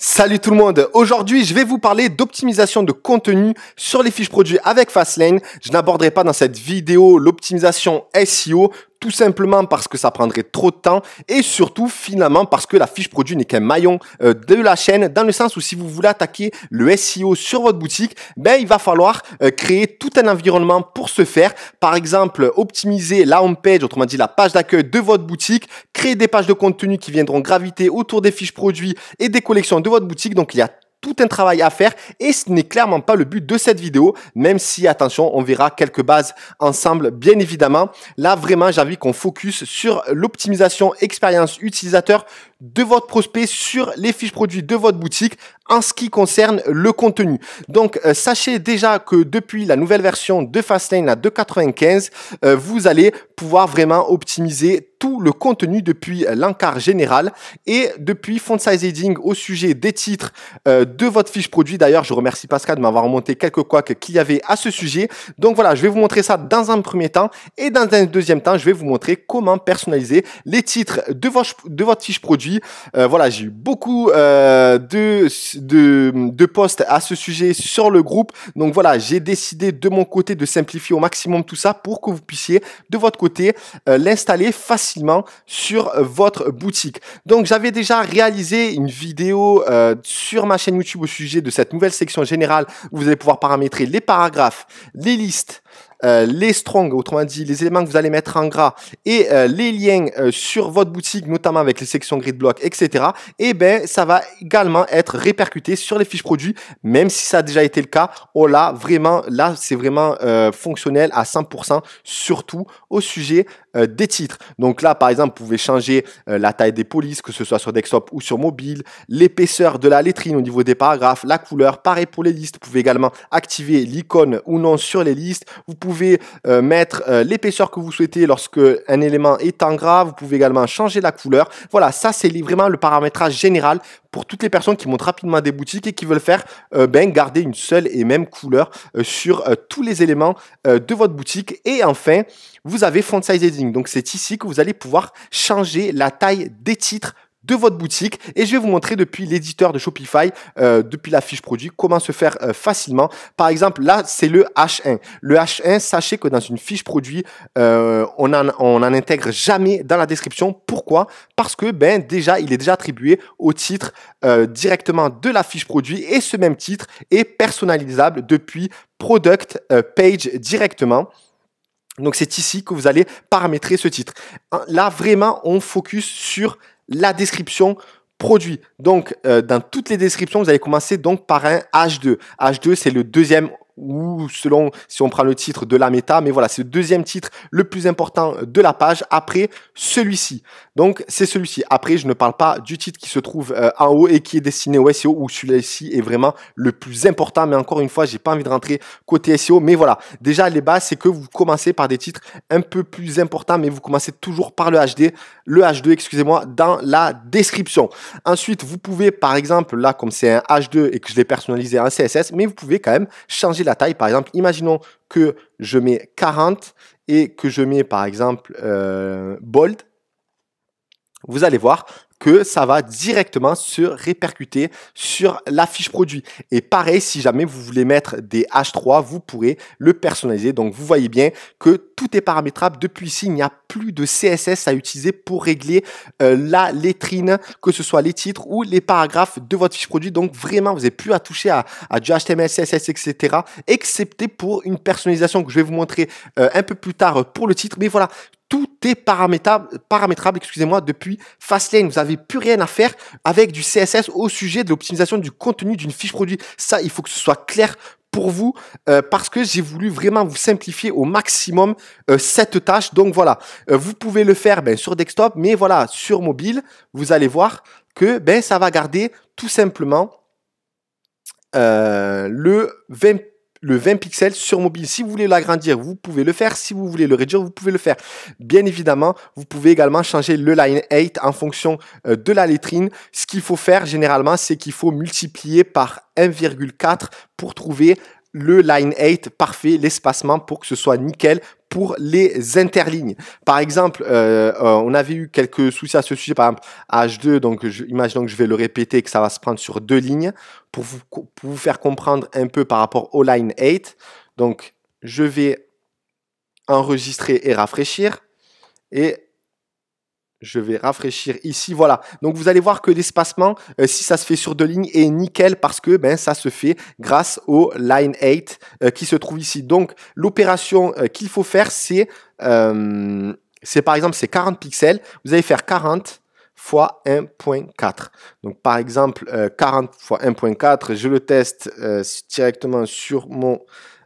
Salut tout le monde. Aujourd'hui, je vais vous parler d'optimisation de contenu sur les fiches produits avec Fastlane. Je n'aborderai pas dans cette vidéo l'optimisation SEO tout simplement parce que ça prendrait trop de temps et surtout finalement parce que la fiche produit n'est qu'un maillon euh, de la chaîne dans le sens où si vous voulez attaquer le SEO sur votre boutique, ben il va falloir euh, créer tout un environnement pour ce faire. Par exemple, optimiser la page autrement dit la page d'accueil de votre boutique, créer des pages de contenu qui viendront graviter autour des fiches produits et des collections de votre boutique. Donc il y a tout un travail à faire et ce n'est clairement pas le but de cette vidéo, même si attention, on verra quelques bases ensemble bien évidemment. Là vraiment j'ai qu'on focus sur l'optimisation expérience utilisateur de votre prospect sur les fiches produits de votre boutique en ce qui concerne le contenu. Donc euh, sachez déjà que depuis la nouvelle version de Fastlane, la 2.95, euh, vous allez pouvoir vraiment optimiser tout le contenu depuis euh, l'encart général et depuis font size au sujet des titres de votre fiche produit. D'ailleurs, je remercie Pascal de m'avoir remonté quelques couacs qu'il y avait à ce sujet. Donc voilà, je vais vous montrer ça dans un premier temps et dans un deuxième temps, je vais vous montrer comment personnaliser les titres de, vos, de votre fiche produit euh, voilà, j'ai eu beaucoup euh, de, de, posts à ce sujet sur le groupe. Donc voilà, j'ai décidé de mon côté de simplifier au maximum tout ça pour que vous puissiez de votre côté euh, l'installer facilement sur votre boutique. Donc j'avais déjà réalisé une vidéo sur ma chaîne YouTube au sujet de cette nouvelle section générale où vous allez pouvoir paramétrer les paragraphes, les listes, euh, les strong, autrement dit les éléments que vous allez mettre en gras et euh, les liens euh, sur votre boutique, notamment avec les sections grid block, etc. Et eh ben ça va également être répercuté sur les fiches produits, même si ça a déjà été le cas. Oh là, vraiment, là c'est vraiment fonctionnel à 100%, surtout au sujet euh, des titres. Donc là, par exemple, vous pouvez changer euh, la taille des polices, que ce soit sur desktop ou sur mobile, l'épaisseur de la lettrine au niveau des paragraphes, la couleur. Pareil pour les listes. Vous pouvez également activer l'icône ou non sur les listes. Vous pouvez euh, mettre l'épaisseur que vous souhaitez lorsque un élément est en gras. Vous pouvez également changer la couleur. Voilà, ça c'est vraiment le paramétrage général pour toutes les personnes qui montent rapidement des boutiques et qui veulent faire euh, ben, garder une seule et même couleur euh, sur euh, tous les éléments de votre boutique. Et enfin, vous avez font size Donc c'est ici que vous allez pouvoir changer la taille des titres de votre boutique et je vais vous montrer depuis l'éditeur de Shopify, euh, depuis la fiche produit, comment se faire euh, facilement. Par exemple, là, c'est le H1. Le H1, sachez que dans une fiche produit, euh, on n'en intègre jamais dans la description. Pourquoi Parce que ben déjà, il est déjà attribué au titre directement de la fiche produit et ce même titre est personnalisable depuis Product Page directement. Donc c'est ici que vous allez paramétrer ce titre. Là, vraiment, on focus sur la description produit. Donc, euh, dans toutes les descriptions, vous allez commencer donc par un H2. H2, c'est le deuxième ou selon si on prend le titre de la méta. Mais voilà, c'est le deuxième titre le plus important de la page après celui-ci. Donc c'est celui-ci. Après, je ne parle pas du titre qui se trouve euh, en haut et qui est destiné au SEO où celui-ci est vraiment le plus important. Mais encore une fois, j'ai pas envie de rentrer côté SEO. Mais voilà, déjà les bases, c'est que vous commencez par des titres un peu plus importants, mais vous commencez toujours par le HD, le H2, excusez-moi, dans la description. Ensuite, vous pouvez par exemple là, comme c'est un H2 et que je l'ai personnalisé en CSS, mais vous pouvez quand même changer taille. Par exemple, imaginons que je mets 40 et que je mets par exemple euh, bold. Vous allez voir, que ça va directement se répercuter sur la fiche produit. Et pareil, si jamais vous voulez mettre des H3, vous pourrez le personnaliser. Donc vous voyez bien que tout est paramétrable. Depuis ici, il n'y a plus de CSS à utiliser pour régler euh, la lettrine, que ce soit les titres ou les paragraphes de votre fiche produit. Donc vraiment, vous n'avez plus à toucher à, du HTML, CSS, etc. Excepté pour une personnalisation que je vais vous montrer euh, un peu plus tard pour le titre. Mais voilà, tout est paramétrable, paramétrable excusez-moi, depuis Fastlane. Vous n'avez plus rien à faire avec du CSS au sujet de l'optimisation du contenu d'une fiche produit. Ça, il faut que ce soit clair pour vous euh, parce que j'ai voulu vraiment vous simplifier au maximum euh, cette tâche. Donc voilà, euh, vous pouvez le faire ben, sur desktop, mais voilà, sur mobile, vous allez voir que ben, ça va garder tout simplement le 20 le 20 pixels sur mobile. Si vous voulez l'agrandir, vous pouvez le faire. Si vous voulez le réduire, vous pouvez le faire. Bien évidemment, vous pouvez également changer le line 8 en fonction euh, de la lettrine. Ce qu'il faut faire généralement, c'est qu'il faut multiplier par 1,4 pour trouver le line 8 parfait, l'espacement pour que ce soit nickel pour les interlignes. Par exemple, euh, euh, on avait eu quelques soucis à ce sujet, par exemple H2, donc j'imagine imaginons que je vais le répéter et que ça va se prendre sur deux lignes, pour vous, pour vous faire comprendre un peu par rapport au line 8. Donc je vais enregistrer et rafraîchir, et je vais rafraîchir ici, voilà. Donc vous allez voir que l'espacement, euh, si ça se fait sur deux lignes, est nickel parce que ben, ça se fait grâce au line 8 euh, qui se trouve ici. Donc l'opération euh, qu'il faut faire, c'est c'est par exemple c'est 40 pixels, vous allez faire 40 fois 1.4. Donc par exemple 40 fois 1.4, je le teste directement sur mon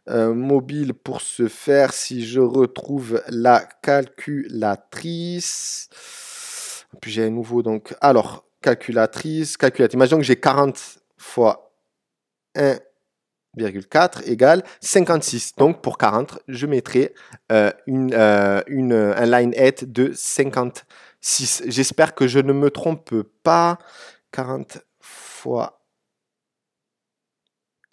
mobile pour ce faire si je retrouve la calculatrice. Puis j'ai un nouveau, donc, alors, calculatrice, calculatrice. Imaginons que j'ai 40 fois 1,4 égale 56. Donc, pour 40, je mettrai euh, euh, une, un line head de 56. J'espère que je ne me trompe pas. 40 fois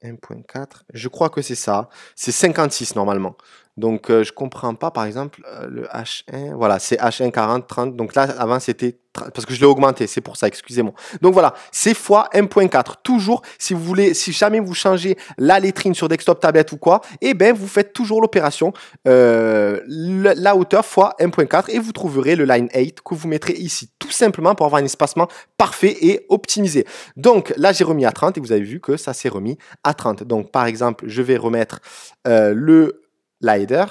1.4, je crois que c'est ça. C'est 56 normalement. Donc, euh, je ne comprends pas, par exemple, euh, le H1. Voilà, c'est H1 40, 30. Donc là, avant, c'était parce que je l'ai augmenté. C'est pour ça, excusez-moi. Donc voilà, c'est fois 1.4. Toujours, si vous voulez, si jamais vous changez la lettrine sur desktop, tablette ou quoi, eh bien, vous faites toujours l'opération euh, la hauteur x 1.4 et vous trouverez le line 8 que vous mettrez ici, tout simplement pour avoir un espacement parfait et optimisé. Donc là, j'ai remis à 30 et vous avez vu que ça s'est remis à 30. Donc, par exemple, je vais remettre le lighter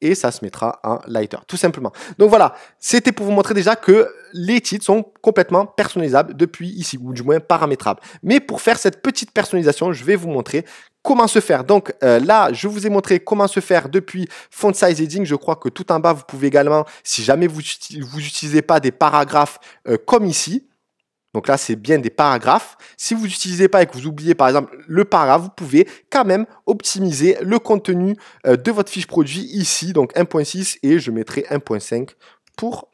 et ça se mettra en lighter, tout simplement. Donc voilà, c'était pour vous montrer déjà que les titres sont complètement personnalisables depuis ici, ou du moins paramétrables. Mais pour faire cette petite personnalisation, je vais vous montrer comment se faire. Donc euh, là, je vous ai montré comment se faire depuis font size Editing. Je crois que tout en bas, vous pouvez également, si jamais vous n'utilisez vous pas des paragraphes euh, comme ici, donc là, c'est bien des paragraphes. Si vous n'utilisez pas et que vous oubliez par exemple le paragraphe, vous pouvez quand même optimiser le contenu euh, de votre fiche produit ici, donc 1.6 et je mettrai 1.5 pour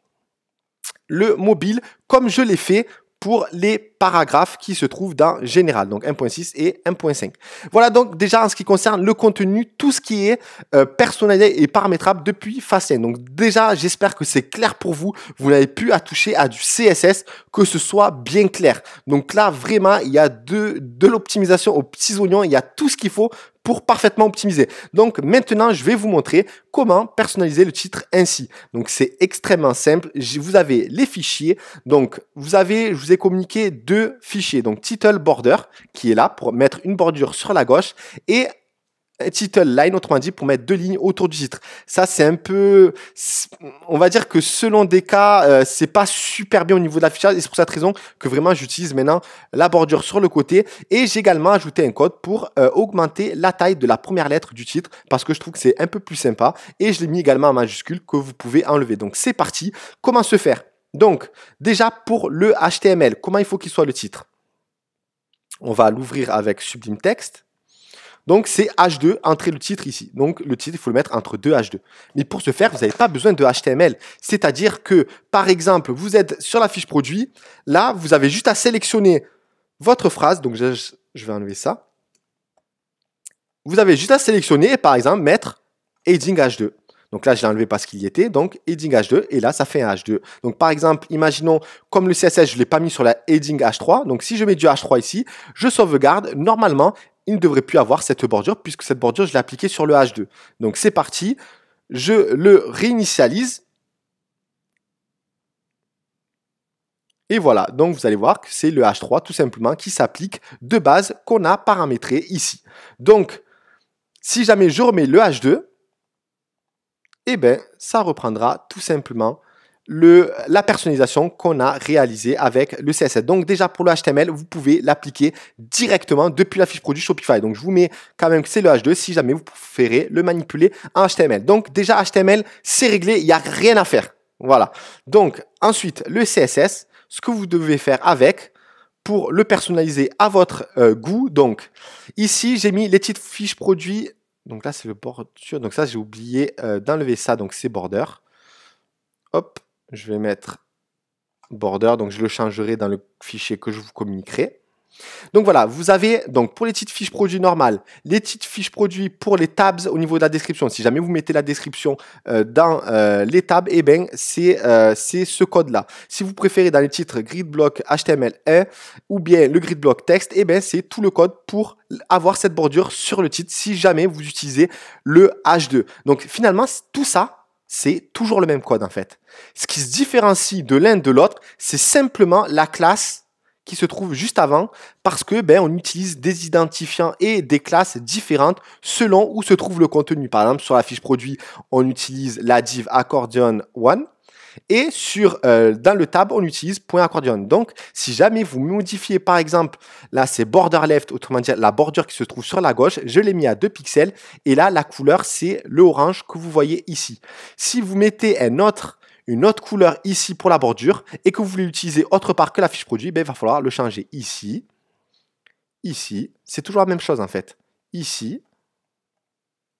le mobile, comme je l'ai fait pour les paragraphes qui se trouvent dans général, donc 1.6 et 1.5. Voilà donc déjà en ce qui concerne le contenu, tout ce qui est euh, personnalisé et paramétrable depuis Fastlane. Donc déjà, j'espère que c'est clair pour vous. Vous n'avez plus à toucher à du CSS, que ce soit bien clair. Donc là, vraiment, il y a de, de l'optimisation aux petits oignons, il y a tout ce qu'il faut parfaitement optimiser. Donc maintenant, je vais vous montrer comment personnaliser le titre ainsi. Donc c'est extrêmement simple. Vous avez les fichiers. Donc vous avez, je vous ai communiqué deux fichiers. Donc title border qui est là pour mettre une bordure sur la gauche et title line, autrement dit, pour mettre deux lignes autour du titre. Ça, c'est un peu, on va dire que selon des cas, euh, c'est pas super bien au niveau de l'affichage et c'est pour cette raison que vraiment j'utilise maintenant la bordure sur le côté et j'ai également ajouté un code pour euh, augmenter la taille de la première lettre du titre parce que je trouve que c'est un peu plus sympa et je l'ai mis également en majuscule que vous pouvez enlever. Donc c'est parti. Comment se faire? Donc, déjà pour le HTML, comment il faut qu'il soit le titre? On va l'ouvrir avec Sublime Text. Donc c'est H2, entrer le titre ici. Donc le titre, il faut le mettre entre deux H2. Mais pour ce faire, vous n'avez pas besoin de HTML. C'est-à-dire que, par exemple, vous êtes sur la fiche produit. Là, vous avez juste à sélectionner votre phrase. Donc je, vais enlever ça. Vous avez juste à sélectionner par exemple mettre heading H2. Donc là, je l'ai enlevé parce qu'il y était. Donc, heading H2. Et là, ça fait un H2. Donc, par exemple, imaginons, comme le CSS, je ne l'ai pas mis sur la heading H3. Donc, si je mets du H3 ici, je sauvegarde. Normalement, il ne devrait plus avoir cette bordure puisque cette bordure, je l'ai appliquée sur le H2. Donc c'est parti, je le réinitialise. Et voilà, donc vous allez voir que c'est le H3 tout simplement qui s'applique de base qu'on a paramétré ici. Donc, si jamais je remets le H2, eh bien, ça reprendra tout simplement la personnalisation qu'on a réalisée avec le CSS. Donc déjà pour le HTML, vous pouvez l'appliquer directement depuis la fiche produit Shopify. Donc je vous mets quand même que c'est le H2 si jamais vous préférez le manipuler en HTML. Donc déjà HTML, c'est réglé, il n'y a rien à faire. Voilà. Donc ensuite, le CSS, ce que vous devez faire avec, pour le personnaliser à votre euh, goût. Donc ici, j'ai mis les titres fiches produits. Donc là, c'est le bordure. Donc ça, j'ai oublié euh, d'enlever ça. Donc c'est border. Hop, je vais mettre border, donc je le changerai dans le fichier que je vous communiquerai. Donc voilà, vous avez donc pour les titres fiches produits normales, les titres fiches produits pour les tabs au niveau de la description. Si jamais vous mettez la description euh, dans euh, les tabs, eh ben c'est euh, ce code là. Si vous préférez dans les titres grid block HTML1 e, ou bien le grid block texte, eh ben c'est tout le code pour avoir cette bordure sur le titre si jamais vous utilisez le H2. Donc finalement tout ça c'est toujours le même code en fait. Ce qui se différencie de l'un de l'autre, c'est simplement la classe qui se trouve juste avant parce que ben on utilise des identifiants et des classes différentes selon où se trouve le contenu. Par exemple, sur la fiche produit, on utilise la div accordion one et sur, euh, dans le tab, on utilise point accordion. Donc, si jamais vous modifiez, par exemple, là, c'est border left, autrement dit, la bordure qui se trouve sur la gauche, je l'ai mis à 2 pixels. Et là, la couleur, c'est le orange que vous voyez ici. Si vous mettez une autre couleur ici pour la bordure et que vous voulez utiliser autre part que la fiche produit, ben, il va falloir le changer ici, ici. C'est toujours la même chose en fait. Ici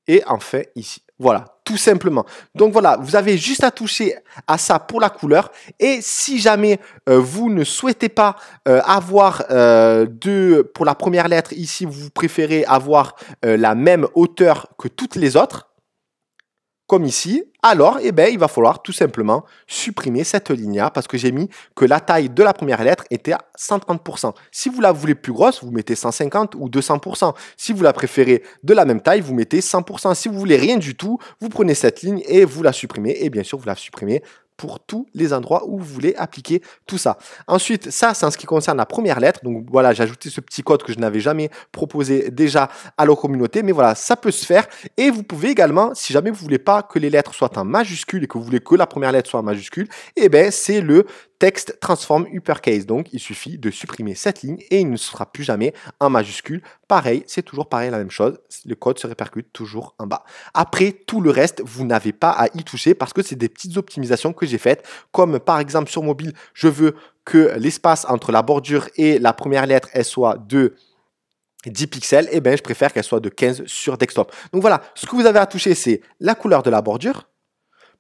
et enfin ici. Voilà, tout simplement. Donc voilà, vous avez juste à toucher à ça pour la couleur. Et si jamais euh, vous ne souhaitez pas euh, avoir euh, deux, pour la première lettre ici, vous préférez avoir la même hauteur que toutes les autres, comme ici, alors eh ben, il va falloir tout simplement supprimer cette ligne-là parce que j'ai mis que la taille de la première lettre était à 130%. Si vous la voulez plus grosse, vous mettez 150 ou 200%. Si vous la préférez de la même taille, vous mettez 100%. Si vous voulez rien du tout, vous prenez cette ligne et vous la supprimez. Et bien sûr, vous la supprimez pour tous les endroits où vous voulez appliquer tout ça. Ensuite, ça, c'est en ce qui concerne la première lettre. Donc voilà, j'ai ajouté ce petit code que je n'avais jamais proposé déjà à la communauté. Mais voilà, ça peut se faire. Et vous pouvez également, si jamais vous voulez pas que les lettres soient en majuscule et que vous voulez que la première lettre soit en majuscule, eh ben, c'est le texte transforme uppercase. Donc, il suffit de supprimer cette ligne et il ne sera plus jamais en majuscule. Pareil, c'est toujours pareil la même chose. Le code se répercute toujours en bas. Après, tout le reste, vous n'avez pas à y toucher parce que c'est des petites optimisations que j'ai faites. Comme par exemple sur mobile, je veux que l'espace entre la bordure et la première lettre, elle soit de 10 pixels, et eh bien je préfère qu'elle soit de 15 sur desktop. Donc voilà, ce que vous avez à toucher, c'est la couleur de la bordure,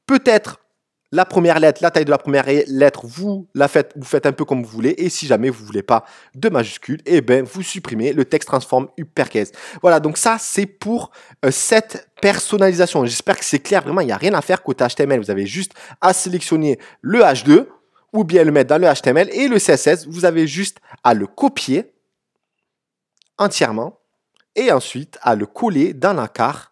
peut-être la première lettre, la taille de la première lettre, vous la faites, vous faites un peu comme vous voulez. Et si jamais vous voulez pas de majuscule, eh ben vous supprimez. Le texte transforme uppercase. Voilà, donc ça c'est pour euh, cette personnalisation. J'espère que c'est clair. Vraiment, il n'y a rien à faire côté HTML. Vous avez juste à sélectionner le H2 ou bien le mettre dans le HTML et le CSS. Vous avez juste à le copier entièrement et ensuite à le coller dans la carte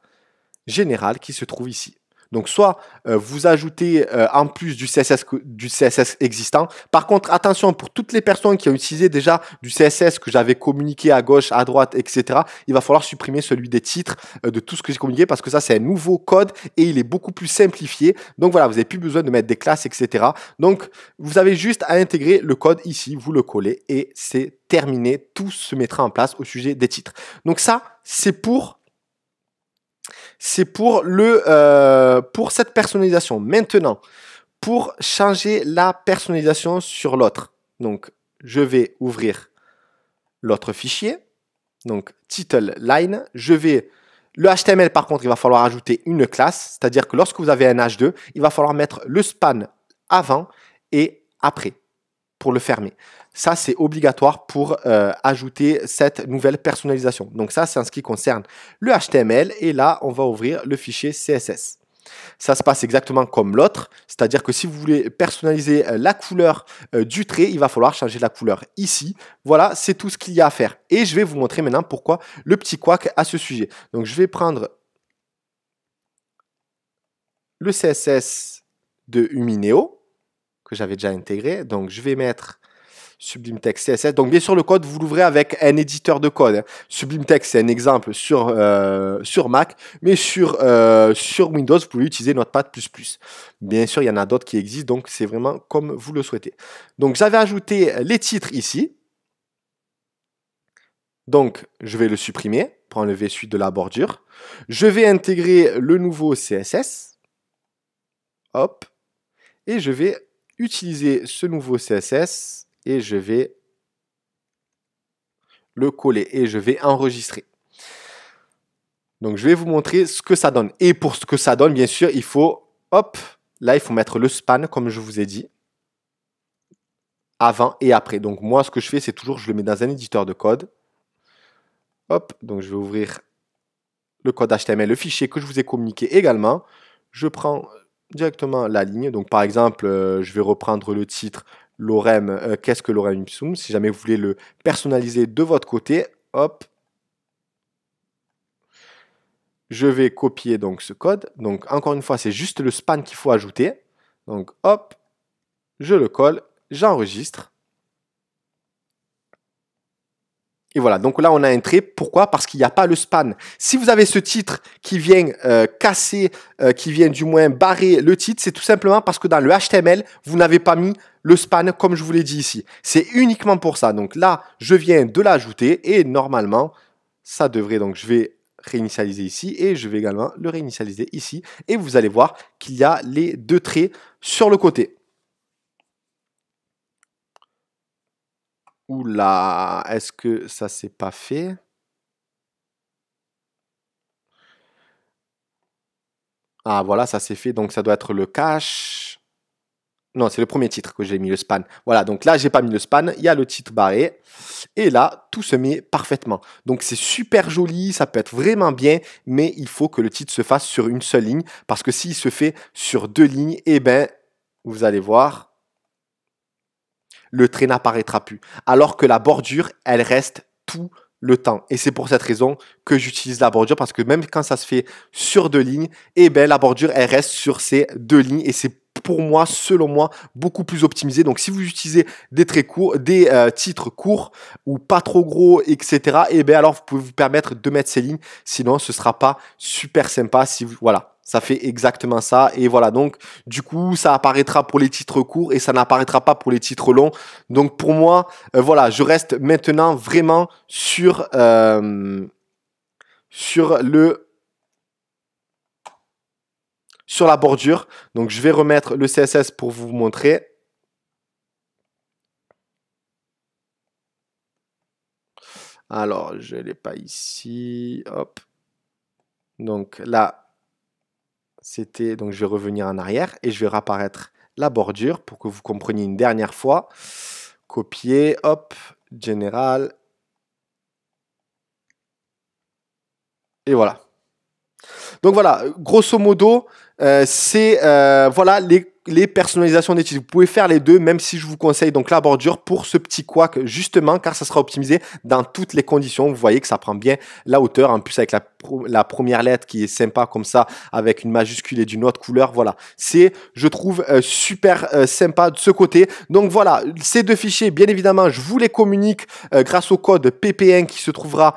générale qui se trouve ici. Donc, soit euh, vous ajoutez euh, en plus du CSS, du CSS existant. Par contre, attention, pour toutes les personnes qui ont utilisé déjà du CSS que j'avais communiqué à gauche, à droite, etc., il va falloir supprimer celui des titres, euh, de tout ce que j'ai communiqué, parce que ça, c'est un nouveau code et il est beaucoup plus simplifié. Donc, voilà, vous n'avez plus besoin de mettre des classes, etc. Donc, vous avez juste à intégrer le code ici, vous le collez et c'est terminé. Tout se mettra en place au sujet des titres. Donc, ça, c'est pour c'est pour, euh, pour cette personnalisation. Maintenant, pour changer la personnalisation sur l'autre, donc je vais ouvrir l'autre fichier, donc title line, je vais le HTML, par contre, il va falloir ajouter une classe, c'est-à-dire que lorsque vous avez un H2, il va falloir mettre le span avant et après pour le fermer. Ça, c'est obligatoire pour euh, ajouter cette nouvelle personnalisation. Donc ça, c'est en ce qui concerne le HTML. Et là, on va ouvrir le fichier CSS. Ça se passe exactement comme l'autre, c'est-à-dire que si vous voulez personnaliser euh, la couleur euh, du trait, il va falloir changer la couleur ici. Voilà, c'est tout ce qu'il y a à faire. Et je vais vous montrer maintenant pourquoi le petit quack à ce sujet. Donc je vais prendre le CSS de Humineo que j'avais déjà intégré. Donc, je vais mettre Sublime Text CSS. Donc, bien sûr, le code, vous l'ouvrez avec un éditeur de code. Sublime Text, c'est un exemple sur, euh, sur Mac, mais sur, euh, sur Windows, vous pouvez utiliser Notepad++. Bien sûr, il y en a d'autres qui existent, donc c'est vraiment comme vous le souhaitez. Donc, j'avais ajouté les titres ici. Donc, je vais le supprimer pour enlever celui de la bordure. Je vais intégrer le nouveau CSS. Hop. Et je vais utiliser ce nouveau CSS et je vais le coller et je vais enregistrer. Donc je vais vous montrer ce que ça donne. Et pour ce que ça donne, bien sûr, il faut, hop, là il faut mettre le span comme je vous ai dit, avant et après. Donc moi ce que je fais c'est toujours, je le mets dans un éditeur de code. Hop, donc je vais ouvrir le code HTML, le fichier que je vous ai communiqué également. Je prends directement la ligne. Donc par exemple, euh, je vais reprendre le titre Lorem, euh, qu'est-ce que Lorem Ipsum Si jamais vous voulez le personnaliser de votre côté, hop, je vais copier donc ce code. Donc encore une fois, c'est juste le span qu'il faut ajouter. Donc hop, je le colle, j'enregistre. Et voilà, donc là on a un trait. Pourquoi Parce qu'il n'y a pas le span. Si vous avez ce titre qui vient euh, casser, euh, qui vient du moins barrer le titre, c'est tout simplement parce que dans le HTML, vous n'avez pas mis le span comme je vous l'ai dit ici. C'est uniquement pour ça. Donc là, je viens de l'ajouter et normalement, ça devrait. Donc je vais réinitialiser ici et je vais également le réinitialiser ici. Et vous allez voir qu'il y a les deux traits sur le côté. Oula, est-ce que ça s'est pas fait Ah voilà, ça s'est fait, donc ça doit être le cache. Non, c'est le premier titre que j'ai mis, le span. Voilà, donc là, j'ai pas mis le span, il y a le titre barré. Et là, tout se met parfaitement. Donc c'est super joli, ça peut être vraiment bien, mais il faut que le titre se fasse sur une seule ligne, parce que s'il se fait sur deux lignes, eh ben, vous allez voir, le trait n'apparaîtra plus. Alors que la bordure, elle reste tout le temps. Et c'est pour cette raison que j'utilise la bordure parce que même quand ça se fait sur deux lignes, eh ben, la bordure, elle reste sur ces deux lignes et c'est pour moi, selon moi, beaucoup plus optimisé. Donc si vous utilisez des très courts, des euh, titres courts ou pas trop gros, etc., et eh bien alors vous pouvez vous permettre de mettre ces lignes. Sinon, ce sera pas super sympa si voilà. Ça fait exactement ça. Et voilà. Donc, du coup, ça apparaîtra pour les titres courts et ça n'apparaîtra pas pour les titres longs. Donc, pour moi, euh, voilà, je reste maintenant vraiment sur, euh, sur le sur la bordure. Donc je vais remettre le CSS pour vous montrer. Alors, je ne l'ai pas ici. Hop. Donc là, c'était... Donc je vais revenir en arrière et je vais réapparaître la bordure pour que vous compreniez une dernière fois. Copier, hop, général. Et voilà. Donc voilà, grosso modo, euh, c'est euh, voilà les, personnalisations des titres. Vous pouvez faire les deux, même si je vous conseille donc la bordure pour ce petit quack justement, car ça sera optimisé dans toutes les conditions. Vous voyez que ça prend bien la hauteur, en plus avec la la première lettre qui est sympa comme ça, avec une majuscule et d'une autre couleur. Voilà, c'est, je trouve, euh, super euh, sympa de ce côté. Donc voilà, ces deux fichiers, bien évidemment, je vous les communique euh, grâce au code ppn qui se trouvera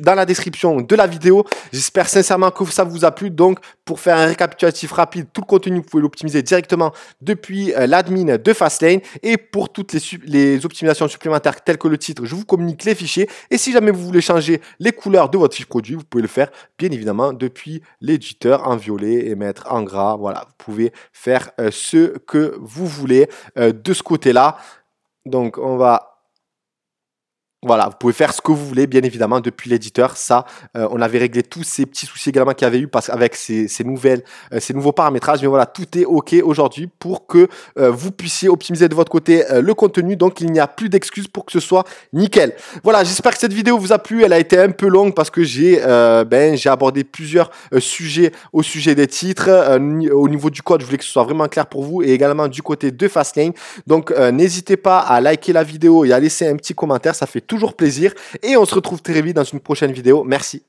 dans la description de la vidéo. J'espère sincèrement que ça vous a plu. Donc, pour faire un récapitulatif rapide, tout le contenu, vous pouvez l'optimiser directement depuis l'admin de Fastlane. Et pour toutes les, les optimisations supplémentaires telles que le titre, je vous communique les fichiers. Et si jamais vous voulez changer les couleurs de votre fiche produit, vous pouvez le faire bien évidemment depuis l'éditeur en violet et mettre en gras. Voilà, vous pouvez faire euh, ce que vous voulez euh, de ce côté-là. Donc on va voilà, vous pouvez faire ce que vous voulez, bien évidemment, depuis l'éditeur. Ça, euh, on avait réglé tous ces petits soucis également qu'il y avait eu parce avec ces, nouvelles, euh, ces nouveaux paramétrages. Mais voilà, tout est ok aujourd'hui pour que euh, vous puissiez optimiser de votre côté le contenu. Donc, il n'y a plus d'excuses pour que ce soit nickel. Voilà, j'espère que cette vidéo vous a plu. Elle a été un peu longue parce que j'ai, ben, j'ai abordé plusieurs sujets au sujet des titres, au niveau du code. Je voulais que ce soit vraiment clair pour vous et également du côté de Fastlane. Donc, n'hésitez pas à liker la vidéo et à laisser un petit commentaire. Ça fait toujours plaisir. Et on se retrouve très vite dans une prochaine vidéo. Merci.